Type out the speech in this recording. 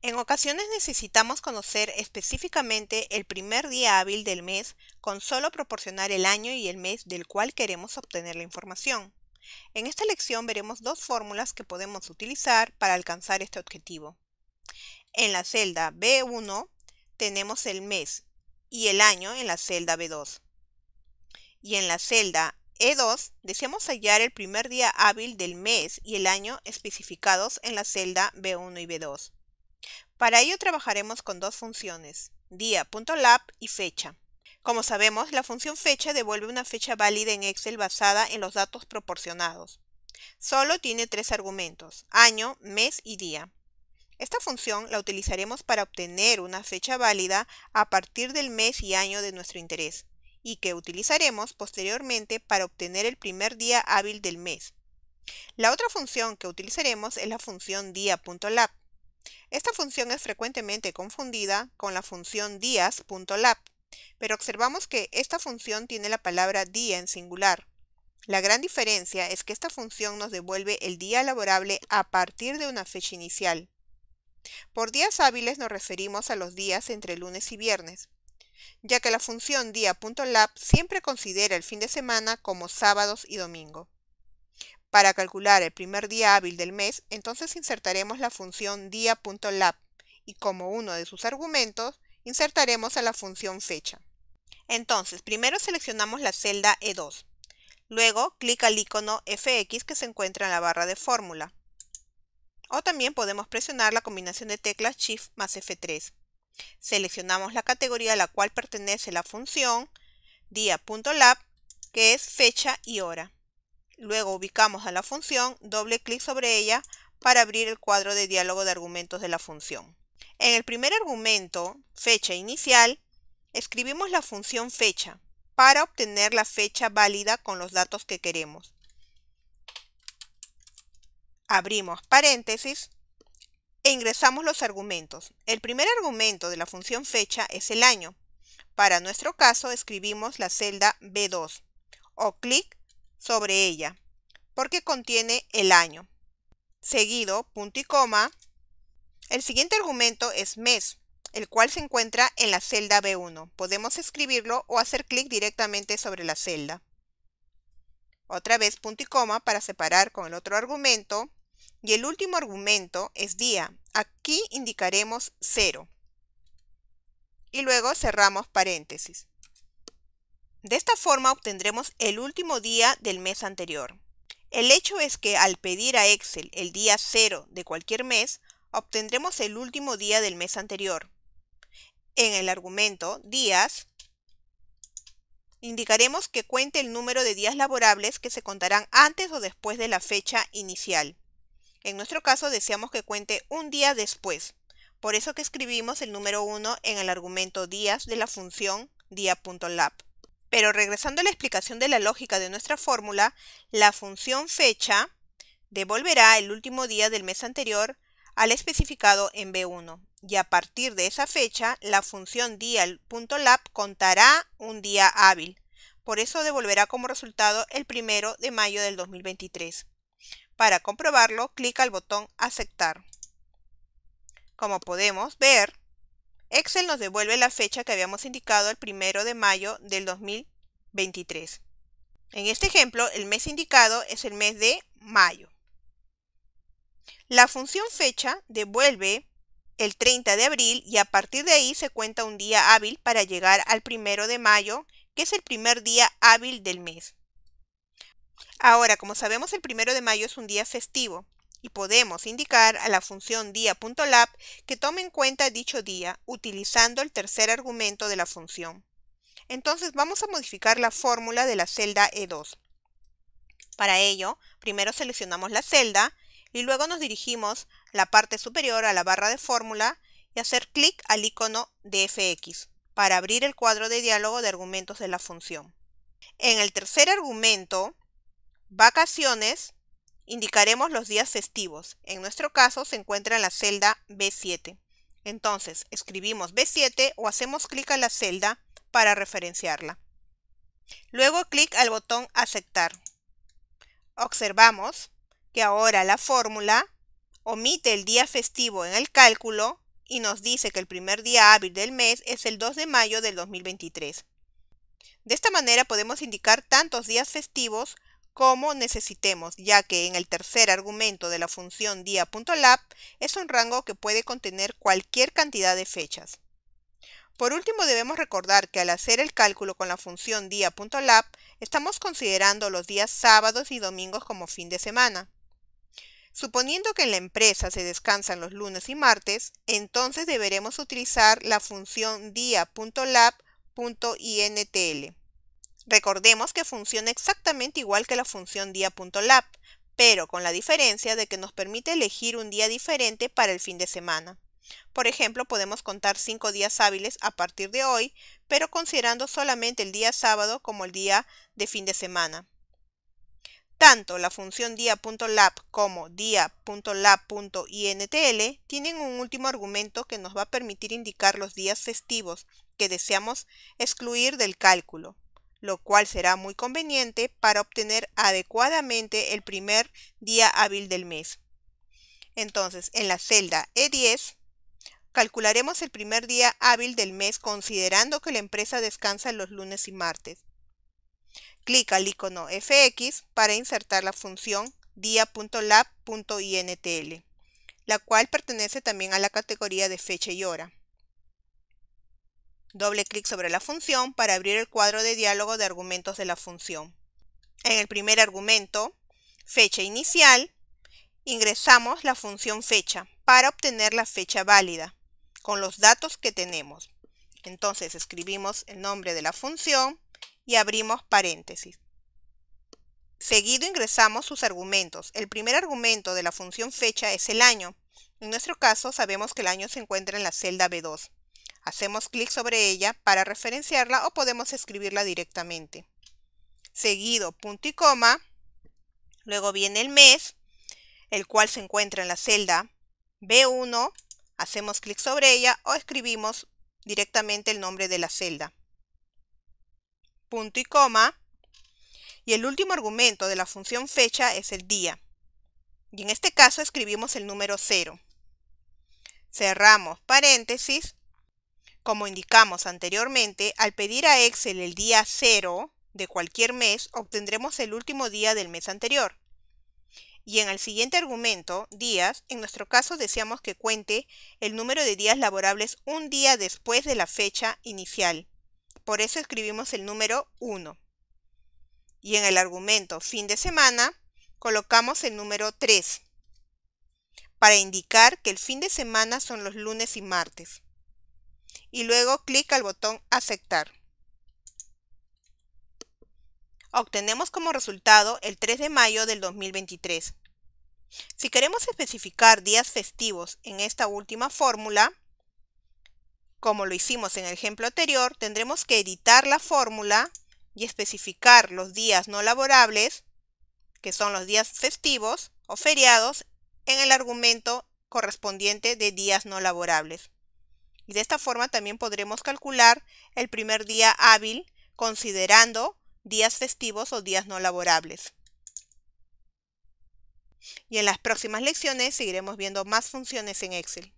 En ocasiones necesitamos conocer específicamente el primer día hábil del mes con solo proporcionar el año y el mes del cual queremos obtener la información. En esta lección veremos dos fórmulas que podemos utilizar para alcanzar este objetivo. En la celda B1 tenemos el mes y el año en la celda B2. Y en la celda E2 deseamos hallar el primer día hábil del mes y el año especificados en la celda B1 y B2. Para ello trabajaremos con dos funciones, día.lab y fecha. Como sabemos, la función fecha devuelve una fecha válida en Excel basada en los datos proporcionados. Solo tiene tres argumentos, año, mes y día. Esta función la utilizaremos para obtener una fecha válida a partir del mes y año de nuestro interés y que utilizaremos posteriormente para obtener el primer día hábil del mes. La otra función que utilizaremos es la función día.lab, esta función es frecuentemente confundida con la función días.lab, pero observamos que esta función tiene la palabra día en singular. La gran diferencia es que esta función nos devuelve el día laborable a partir de una fecha inicial. Por días hábiles nos referimos a los días entre lunes y viernes, ya que la función día.lab siempre considera el fin de semana como sábados y domingo. Para calcular el primer día hábil del mes, entonces insertaremos la función día.lab y como uno de sus argumentos, insertaremos a la función fecha. Entonces, primero seleccionamos la celda E2. Luego, clic al icono FX que se encuentra en la barra de fórmula. O también podemos presionar la combinación de teclas Shift más F3. Seleccionamos la categoría a la cual pertenece la función día.lab, que es fecha y hora. Luego ubicamos a la función, doble clic sobre ella para abrir el cuadro de diálogo de argumentos de la función. En el primer argumento, fecha inicial, escribimos la función fecha para obtener la fecha válida con los datos que queremos. Abrimos paréntesis e ingresamos los argumentos. El primer argumento de la función fecha es el año. Para nuestro caso escribimos la celda B2 o clic sobre ella, porque contiene el año. Seguido, punto y coma. El siguiente argumento es mes, el cual se encuentra en la celda B1. Podemos escribirlo o hacer clic directamente sobre la celda. Otra vez punto y coma para separar con el otro argumento. Y el último argumento es día. Aquí indicaremos 0. Y luego cerramos paréntesis. De esta forma obtendremos el último día del mes anterior. El hecho es que al pedir a Excel el día 0 de cualquier mes, obtendremos el último día del mes anterior. En el argumento días, indicaremos que cuente el número de días laborables que se contarán antes o después de la fecha inicial. En nuestro caso deseamos que cuente un día después, por eso que escribimos el número 1 en el argumento días de la función día.lab. Pero regresando a la explicación de la lógica de nuestra fórmula, la función fecha devolverá el último día del mes anterior al especificado en B1 y a partir de esa fecha la función día.lab contará un día hábil. Por eso devolverá como resultado el primero de mayo del 2023. Para comprobarlo, clic al botón aceptar. Como podemos ver, Excel nos devuelve la fecha que habíamos indicado el 1 de mayo del 2023. En este ejemplo, el mes indicado es el mes de mayo. La función fecha devuelve el 30 de abril y a partir de ahí se cuenta un día hábil para llegar al 1 de mayo, que es el primer día hábil del mes. Ahora, como sabemos, el primero de mayo es un día festivo y podemos indicar a la función día.lab que tome en cuenta dicho día utilizando el tercer argumento de la función. Entonces vamos a modificar la fórmula de la celda E2. Para ello, primero seleccionamos la celda y luego nos dirigimos a la parte superior a la barra de fórmula y hacer clic al icono de FX para abrir el cuadro de diálogo de argumentos de la función. En el tercer argumento, vacaciones, indicaremos los días festivos. En nuestro caso se encuentra en la celda B7. Entonces, escribimos B7 o hacemos clic a la celda para referenciarla. Luego clic al botón Aceptar. Observamos que ahora la fórmula omite el día festivo en el cálculo y nos dice que el primer día hábil del mes es el 2 de mayo del 2023. De esta manera podemos indicar tantos días festivos como necesitemos, ya que en el tercer argumento de la función día.lab es un rango que puede contener cualquier cantidad de fechas. Por último, debemos recordar que al hacer el cálculo con la función día.lab estamos considerando los días sábados y domingos como fin de semana. Suponiendo que en la empresa se descansan los lunes y martes, entonces deberemos utilizar la función día.lab.intl. Recordemos que funciona exactamente igual que la función día.lab, pero con la diferencia de que nos permite elegir un día diferente para el fin de semana. Por ejemplo, podemos contar 5 días hábiles a partir de hoy, pero considerando solamente el día sábado como el día de fin de semana. Tanto la función día.lab como día.lab.intl tienen un último argumento que nos va a permitir indicar los días festivos que deseamos excluir del cálculo lo cual será muy conveniente para obtener adecuadamente el primer día hábil del mes. Entonces, en la celda E10, calcularemos el primer día hábil del mes considerando que la empresa descansa los lunes y martes. Clica al icono FX para insertar la función día.lab.intl, la cual pertenece también a la categoría de fecha y hora. Doble clic sobre la función para abrir el cuadro de diálogo de argumentos de la función. En el primer argumento, fecha inicial, ingresamos la función fecha para obtener la fecha válida con los datos que tenemos. Entonces escribimos el nombre de la función y abrimos paréntesis. Seguido ingresamos sus argumentos. El primer argumento de la función fecha es el año. En nuestro caso sabemos que el año se encuentra en la celda B2. Hacemos clic sobre ella para referenciarla o podemos escribirla directamente. Seguido punto y coma. Luego viene el mes, el cual se encuentra en la celda B1. Hacemos clic sobre ella o escribimos directamente el nombre de la celda. Punto y coma. Y el último argumento de la función fecha es el día. Y en este caso escribimos el número 0. Cerramos paréntesis como indicamos anteriormente, al pedir a Excel el día 0 de cualquier mes, obtendremos el último día del mes anterior. Y en el siguiente argumento, días, en nuestro caso deseamos que cuente el número de días laborables un día después de la fecha inicial. Por eso escribimos el número 1. Y en el argumento fin de semana, colocamos el número 3 para indicar que el fin de semana son los lunes y martes y luego clic al botón aceptar. Obtenemos como resultado el 3 de mayo del 2023. Si queremos especificar días festivos en esta última fórmula, como lo hicimos en el ejemplo anterior, tendremos que editar la fórmula y especificar los días no laborables, que son los días festivos o feriados, en el argumento correspondiente de días no laborables. Y de esta forma también podremos calcular el primer día hábil considerando días festivos o días no laborables. Y en las próximas lecciones seguiremos viendo más funciones en Excel.